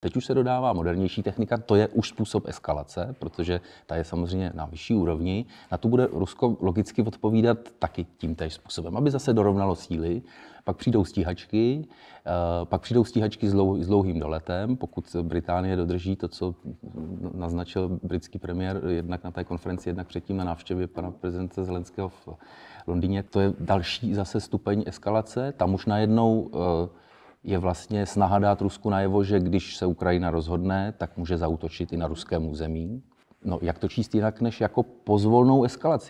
Teď už se dodává modernější technika, to je už způsob eskalace, protože ta je samozřejmě na vyšší úrovni. Na to bude Rusko logicky odpovídat taky tím tímtež způsobem, aby zase dorovnalo síly. Pak přijdou stíhačky, eh, pak přijdou stíhačky s dlouhým doletem, pokud Británie dodrží to, co naznačil britský premiér jednak na té konferenci, jednak předtím na návštěvě pana prezidenta Zelenského v Londýně. To je další zase stupeň eskalace. Tam už najednou eh, je vlastně snaha dát Rusku najevo, že když se Ukrajina rozhodne, tak může zautočit i na ruském území. No, jak to číst jinak než jako pozvolnou eskalaci?